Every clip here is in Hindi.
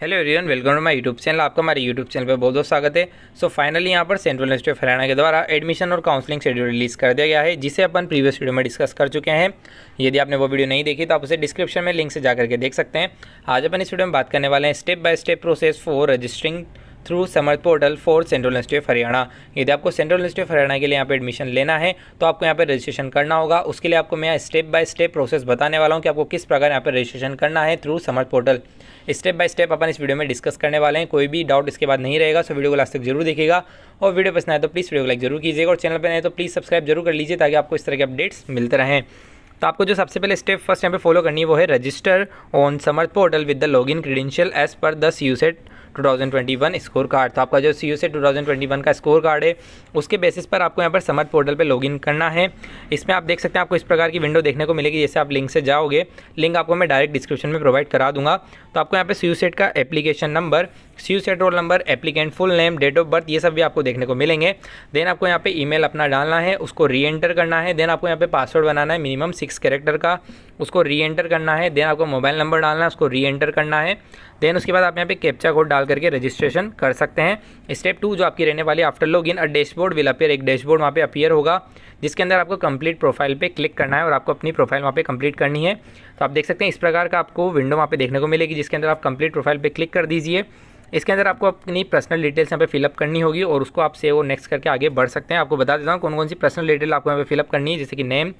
hello everyone welcome to my YouTube channel आपका हमारे यूट्यूब चैनल पर बहुत बहुत स्वागत है सो फाइनली यहाँ पर सेंट्रल यूनिवर्सिटी ऑफ हरियाणा के द्वारा एडमिशन और काउंसलिंग शेड्यूल रिलीज़ कर दिया गया है जिसे अपन प्रीवियस वीडियो में डिस्कस कर चुके हैं यदि आपने वो वीडियो नहीं देखी तो आप उसे डिस्क्रिप्शन में लिंक से जा करके देख सकते हैं आज अपन इस वीडियो में बात करने वाले हैं step by step process for registering through Samarth portal for Central University of Haryana यदि आपको सेंट्रल यूनिवर्सिटी ऑफ हरियाणा के लिए यहाँ पे एडमिशन लेना है तो आपको यहाँ पे रजिस्ट्रेशन करना होगा उसके लिए आपको मैं स्टेप बाय स्टेप प्रोसेस बताने वाला हूँ कि आपको किस प्रकार यहाँ पे रजिस्ट्रेशन करना है through Samarth portal step by step अपन इस वीडियो में डिस्कस करने वाले हैं कोई भी डाउट इसके बाद नहीं रहेगा सो वीडियो को लास्ट तक जरूर देखिएगा और वीडियो पसंद आए तो प्लीज़ वीडियो को लाइक जरूर कीजिएगा और चैनल पर नए तो प्लीज़ सब्सक्राइब जरूर कर लीजिए ताकि आपको इस तरह के अपडेट्स मिलते रहें तो आपको जो सबसे पहले स्टेप फर्स्ट यहाँ पे फॉलो करनी है वो है register on Samarth portal with the login credential as पर दस यूसेट 2021 स्कोर कार्ड तो आपका जो सी e से का स्कोर कार्ड है उसके बेसिस पर आपको यहाँ पर समर्थ पोर्टल पर लॉग करना है इसमें आप देख सकते हैं आपको इस प्रकार की विंडो देखने को मिलेगी जैसे आप लिंक से जाओगे लिंक आपको मैं डायरेक्ट डिस्क्रिप्शन में प्रोवाइड करा दूंगा तो आपको यहाँ पर सी e का एप्लीकेशन नंबर सी सेट roll number applicant full name date of birth ये सब भी आपको देखने को मिलेंगे देन आपको यहाँ पे ईमेल अपना डालना है उसको री एंटर करना है देन आपको यहाँ पे पासवर्ड बनाना है मिनिमम सिक्स कैरेक्टर का उसको री एंटर करना है देन आपको मोबाइल नंबर डालना है उसको री एंटर करना है देन उसके बाद आप यहाँ पे कैप्चा कोड डाल करके रजिस्ट्रेशन कर सकते हैं स्टेप टू जो आपकी रहने वाली after log in a dashboard will appear एक डैशबोर्ड वहाँ पे अपियर होगा जिसके अंदर आपको कंप्लीट प्रोफाइल पे क्लिक करना है और आपको अपनी प्रोफाइल वहाँ पे कंप्लीट करनी है तो आप देख सकते हैं इस प्रकार का आपको विंडो वहाँ पे देखने को मिलेगी जिसके अंदर आप कंप्लीट प्रोफाइल पे क्लिक कर दीजिए इसके अंदर आपको अपनी पर्सनल डिटेल्स यहाँ पे फिलअप करनी होगी और उसको आप सेव और नेक्स्ट करके आगे बढ़ सकते हैं आपको बता देता हूँ कौन कौन सी पर्सनल डिटेल आपको यहाँ पे फिलअप करनी है जैसे कि name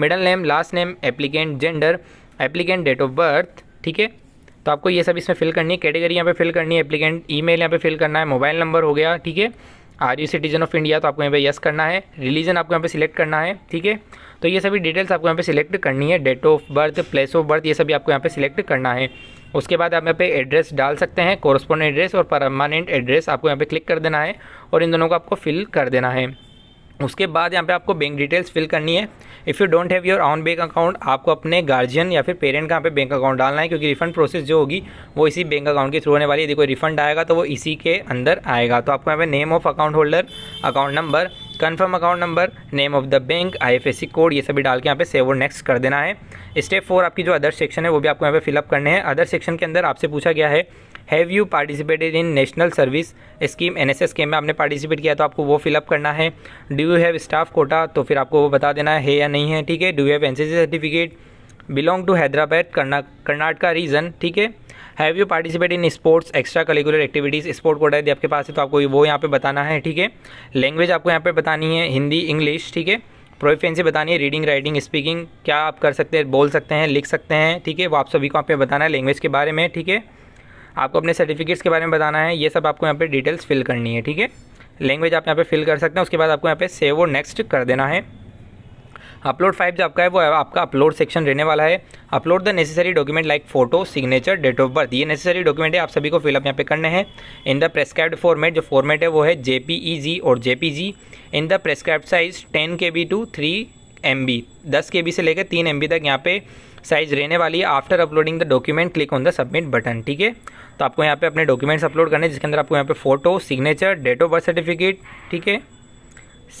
middle name last name applicant gender applicant date of birth ठीक है तो आपको ये सब इसमें फिल करनी है कैटेगरी यहाँ पे फिल करनी है एप्लीकेंट ईमेल यहाँ पे फिल करना है मोबाइल नंबर हो गया ठीक है are you citizen of India तो आपको यहाँ पे यस करना है रिलीजन आपको यहाँ पे सिलेक्ट करना है ठीक है तो ये सभी डिटेल्स आपको यहाँ पे सिलेक्ट करनी है date of birth place of birth ये सभी आपको यहाँ पे सिलेक्ट करना है उसके बाद आप यहाँ पे एड्रेस डाल सकते हैं कोरस्पोंडेंट एड्रेस और परमानेंट एड्रेस आपको यहाँ पे क्लिक कर देना है और इन दोनों को आपको फिल कर देना है उसके बाद यहाँ पे आपको बैंक डिटेल्स फिल करनी है if you don't have your own bank account आपको अपने गार्जियन या फिर पेरेंट का यहाँ पे बैंक अकाउंट डालना है क्योंकि रिफंड प्रोसेस जो होगी वो इसी बैंक अकाउंट के थ्रू होने वाली है यदि कोई रिफंड आएगा तो वो इसी के अंदर आएगा तो आपको यहाँ पे name of account holder account number confirm account number name of the bank I code ये सभी डाल के यहाँ पे सेव और नेक्स्ट कर देना है स्टेप फोर आपकी जो अदर सेक्शन है वो भी आपको यहाँ पे फिलअप करने हैं अदर सेक्शन के अंदर आपसे पूछा गया है have you participated in national service scheme N S S scheme में आपने पार्टिसिपेट किया तो आपको वो फिलअप करना है do you have staff quota तो फिर आपको वो बता देना है या नहीं है ठीक है do you have N C C certificate belong to Hyderabad Karnataka region ठीक है have you participate in sports extra curricular activities sport quota यदि आपके पास है तो आपको वो यहाँ पे बताना है ठीक है लैंग्वेज आपको यहाँ पे बतानी है हिंदी इंग्लिश ठीक है प्रोफेंसी बतानी है रीडिंग राइटिंग स्पीकिंग क्या आप कर सकते हैं बोल सकते हैं लिख सकते हैं ठीक है वो आप सभी को आप बताना है लैंग्वेज के बारे में ठीक है आपको अपने सर्टिफिकेट्स के बारे में बताना है ये सब आपको यहाँ पे डिटेल्स फिल करनी है ठीक है लैंग्वेज आप यहाँ पे फिल कर सकते हैं उसके बाद आपको यहाँ पे सेव और नेक्स्ट कर देना है अपलोड फाइव जो आपका है वो आपका अपलोड सेक्शन रहने वाला है upload the necessary document like photo signature date of birth ये नेसेसरी डॉक्यूमेंट है आप सभी को फिलअप यहाँ पे करने हैं इन द प्रेस्क्राइब्ड फॉर्मेट जो फॉर्मेट है वो है जी e और जी in the prescribe size ten K B to three M B दस के बी से लेकर तीन एम बी तक यहाँ पे साइज रहने वाली है after uploading the document click on the submit button ठीक है तो आपको यहाँ पे अपने डॉक्यूमेंट्स अपलोड करने जिसके अंदर आपको यहाँ पे photo signature date of birth certificate ठीक है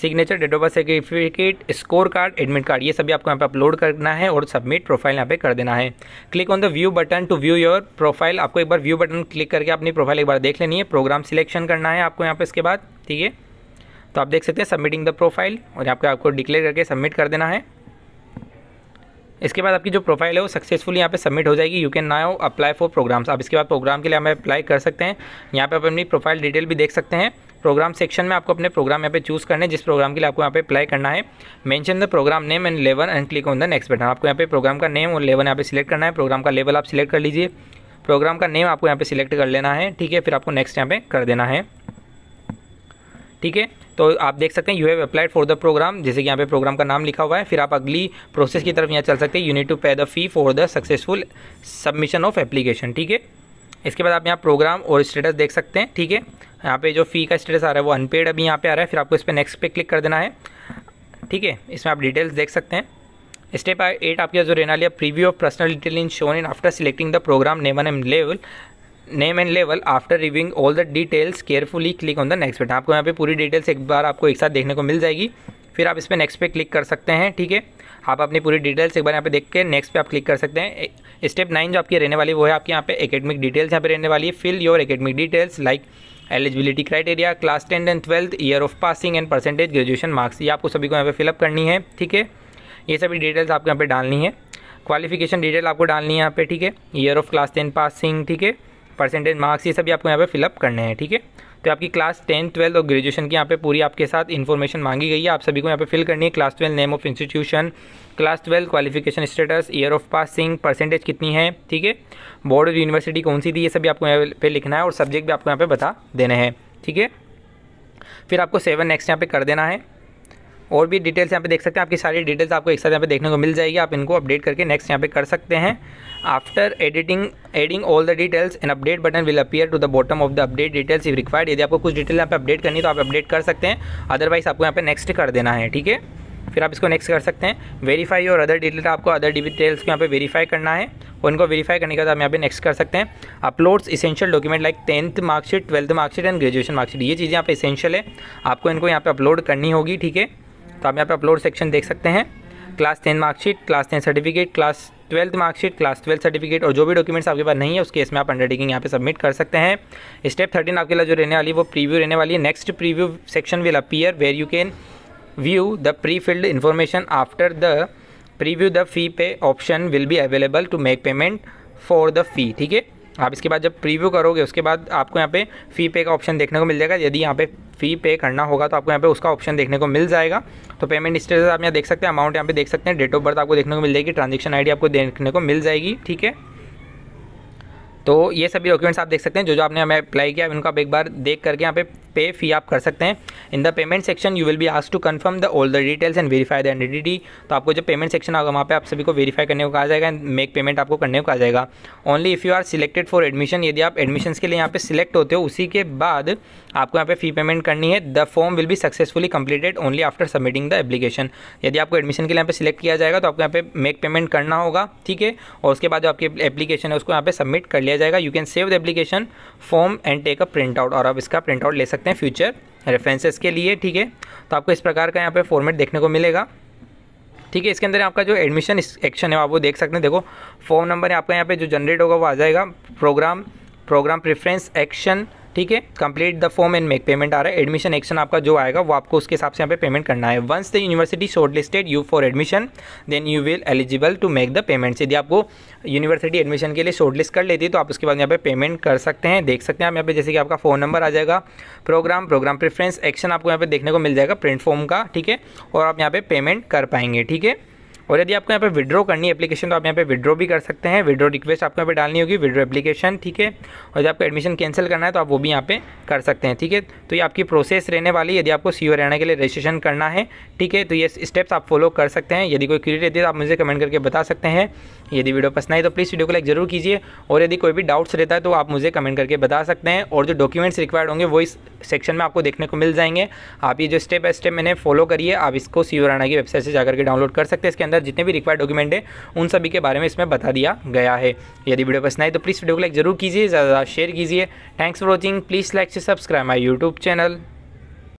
signature date of birth certificate score card admit card ये सभी आपको यहाँ पे अपलोड करना है और सबमिट प्रोफाइल यहाँ पे कर देना है click on the view button to view your profile आपको एक बार व्यू बटन क्लिक करके अपनी प्रोफाइल एक बार देख लेनी है प्रोग्राम सिलेक्शन करना है आपको यहाँ पे इसके बाद ठीक है तो आप देख सकते हैं सबमिटिंग द प्रोफाइल और यहाँ पे आपको डिक्लेयर करके सबमिट कर देना है इसके बाद आपकी जो प्रोफाइल है वो सक्सेसफुल यहाँ पे सबमिट हो जाएगी you can now apply for programmes आप इसके बाद प्रोग्राम के लिए हमें अप्लाई कर सकते हैं यहाँ पे आप अपनी प्रोफाइल डिटेल भी देख सकते हैं प्रोग्राम सेक्शन में आपको अपने प्रोग्राम यहाँ पे चूज़ करने जिस प्रोग्राम के लिए आपको यहाँ पे अप्लाई करना है mention the programme name and level and click on the next button आपको यहाँ पे प्रोग्राम का नेम और लेवल यहाँ पे सिलेक्ट करना है प्रोग्राम का लेवल आप सिलेक्ट कर लीजिए प्रोग्राम का नेम आपको यहाँ पे सिलेक्ट कर लेना है ठीक है फिर आपको नेक्स्ट यहाँ पे कर देना है ठीक है तो आप देख सकते हैं you have applied for the programme जैसे कि यहाँ पे प्रोग्राम का नाम लिखा हुआ है फिर आप अगली प्रोसेस की तरफ यहाँ चल सकते हैं you need to pay the fee for the successful submission of application ठीक है इसके बाद आप यहाँ प्रोग्राम और स्टेटस देख सकते हैं ठीक है यहाँ पे जो फी का स्टेटस आ रहा है वो अनपेड अभी यहाँ पे आ रहा है फिर आपको इस पर नेक्स्ट पे क्लिक कर देना है ठीक है इसमें आप डिटेल्स देख सकते हैं स्टेप एट आपके जो रेना लिया preview of personal detail in shown in after selecting the programme name and level name and level after reviewing all the details carefully click on the next button आपको यहाँ पे पूरी डिटेल्स एक बार आपको एक साथ देखने को मिल जाएगी फिर आप इस पर नेक्स्ट पे क्लिक कर सकते हैं ठीक है आप अपनी पूरी डिटेल्स एक बार यहाँ पे देख के नेक्स्ट पे आप क्लिक कर सकते हैं स्टेप नाइन जो आपकी रहने वाली वो है आपके यहाँ पे एकेडमिक डिटेल्स यहाँ पे रहने वाली है fill your academic details like eligibility criteria class tenth and twelfth year of passing and percentage graduation marks ये आपको सभी को यहाँ पे फिलअप करनी है ठीक है ये सभी डिटेल्स आपको यहाँ पे डालनी है क्वालिफिकेशन डिटेल आपको डालनी है यहाँ पे ठीक है year of class ten passing ठीक है परसेंटेज मार्क्स ये सभी आपको यहाँ पे फिलअप करने हैं ठीक है तो आपकी क्लास टेंथ ट्वेल्थ और ग्रेजुएशन की यहाँ पे पूरी आपके साथ इन्फॉर्मेशन मांगी गई है आप सभी को यहाँ पे फिल करनी है class twelfth name of institution class twelfth qualification status year of passing percentage कितनी है ठीक है बोर्ड और यूनिवर्सिटी कौन सी थी ये सभी आपको यहाँ पे लिखना है और सब्जेक्ट भी आपको यहाँ पे बता देने हैं ठीक है फिर आपको सेवन नेक्स्ट यहाँ पे कर देना है और भी डिटेल्स यहाँ पे देख सकते हैं आपकी सारी डिटेल्स आपको एक साथ यहाँ पे देखने को मिल जाएगी आप इनको अपडेट करके नेक्स्ट यहाँ पे कर सकते हैं after editing adding all the details and update button will appear to the bottom of the update details if required यदि आपको कुछ डिटेल यहाँ पे अपडेट करनी तो आप अपडेट कर सकते हैं अदरवाइज आपको यहाँ पे नेक्स्ट कर देना है ठीक है फिर आप इसको नेक्स्ट कर सकते हैं वेरीफाई और अदर डिटेल आपको अदर डिटेल्स को यहाँ पे वेरीफाई करना है और इनको वेरीफाई करने के बाद आप यहाँ पे नेक्स्ट कर सकते हैं uploads essential document like tenth marksheet twelfth marksheet and graduation marksheet ये चीज़ें यहाँ पे इसेंशियल है आपको इनको यहाँ पे अपलोड करनी होगी ठीक है तो आप यहाँ पे अपलोड सेक्शन देख सकते हैं class ten marksheet class ten certificate class twelfth marksheet class twelfth certificate और जो भी डॉक्यूमेंट्स आपके पास नहीं है उसके इसमें आप अंडरटेकिंग यहाँ पे सबमिट कर सकते हैं स्टेप थर्टीन आपके लिए जो रहने वाली वो प्रीव्यू रहने वाली है next preview section will appear where you can view the prefilled information after the preview the fee pay option will be available to make payment for the fee ठीक है आप इसके बाद जब प्रीव्यू करोगे उसके बाद आपको यहाँ पे फ़ी पे का ऑप्शन देखने को मिल जाएगा यदि यहाँ पे फ़ी पे करना होगा तो आपको यहाँ पे उसका ऑप्शन देखने को मिल जाएगा तो पेमेंट स्टेटस आप यहाँ देख सकते हैं अमाउंट यहाँ पे देख सकते हैं डेट ऑफ बर्थ आपको देखने को मिल जाएगी ट्रांजेक्शन आई आपको देखने को मिल जाएगी ठीक है तो ये सभी डॉक्यूमेंट्स आप देख सकते हैं जो जो आपने हमें अप्लाई किया उनको आप एक बार देख करके यहाँ पे पे फी आप कर सकते हैं in the payment section you will be ask to confirm the all the details and verify the identity तो आपको जब पेमेंट सेक्शन होगा वहाँ पे आप सभी को वेरीफाई करने को कहा जाएगा एंड मेक पेमेंट आपको करने को कहा जाएगा only if you are selected for admission यदि आप एडमिशन के लिए यहाँ पे सिलेक्ट होते हो उसी के बाद आपको यहाँ पे फी पेमेंट करनी है the form will be successfully completed only after submitting the application यदि आपको एडमिशन के लिए यहाँ पे सिलेक्ट किया जाएगा तो आपको यहाँ पे मेक पेमेंट करना होगा ठीक है और उसके बाद जो आपकी एप्लीकेशन है उसको यहाँ पे सबमिट कर लिया जाएगा you can save the application form and take a print out और आप इसका प्रिंट आउट ले सकते सकते हैं फ्यूचर रेफरेंसेस के लिए ठीक है तो आपको इस प्रकार का यहाँ पे फॉर्मेट देखने को मिलेगा ठीक है इसके अंदर आपका जो एडमिशन एक्शन है आप वो देख सकते हैं देखो फॉर्म नंबर आपका यहाँ पे जो जनरेट होगा वो आ जाएगा प्रोग्राम प्रोग्राम प्रेफरेंस एक्शन ठीक है complete the form and make payment आ रहा है एडमिशन एक्शन आपका जो आएगा वो आपको उसके हिसाब से यहाँ पे पेमेंट करना है once the university short listed you for admission then you will eligible to make the payment यदि आपको यूनिवर्सिटी एडमिशन के लिए शॉर्ट लिस्ट कर लेती है तो आप उसके बाद यहाँ पे पेमेंट कर सकते हैं देख सकते हैं आप यहाँ पे जैसे कि आपका फ़ोन नंबर आ जाएगा प्रोग्राम प्रोग्राम प्रेफरेंस एक्शन आपको यहाँ पे देखने को मिल जाएगा प्रिंट फॉर्म का ठीक है और आप यहाँ पे पेमेंट कर पाएंगे ठीक है और यदि आपको यहाँ पे विड्रो करनी है एप्लीकेशन तो आप यहाँ पे विड्रो भी कर सकते हैं विड्रो रिक्वेस्ट आपको यहाँ पे डालनी होगी विड्रो एप्लीकेशन ठीक है और यदि आपको एडमिशन कैंसिल करना है तो आप वो भी यहाँ पे कर सकते हैं ठीक है तो ये आपकी प्रोसेस रहने वाली यदि आपको सी रहने के लिए रजिस्ट्रेशन करना है ठीक है तो ये स्टेप्स आप फॉलो कर सकते हैं यदि कोई क्यूरी रहती है तो आप मुझे कमेंट करके बता सकते हैं यदि वीडियो पसंद आई तो प्लीज़ वीडियो को लाइक जरूर कीजिए और यदि कोई भी डाउट्स रहता है तो आप मुझे कमेंट करके बता सकते हैं और जो डॉक्यूमेंट्स रिक्वायर्ड होंगे वो इस सेक्शन में आपको देखने को मिल जाएंगे आप ये जो स्टेप बाय स्टेप मैंने फॉलो करिए आप इसको सी हरियाणा की वेबसाइट से जाकर के डाउनलोड कर सकते हैं इसके अंदर अंदर जितने भी रिक्वायर्ड डॉक्यूमेंट है उन सभी के बारे में इसमें बता दिया गया है यदि वीडियो पसंद आए तो प्लीज़ वीडियो को लाइक जरूर कीजिए ज़्यादा शेयर कीजिए thanks for watching please like से सब्सक्राइब माई यूट्यूब चैनल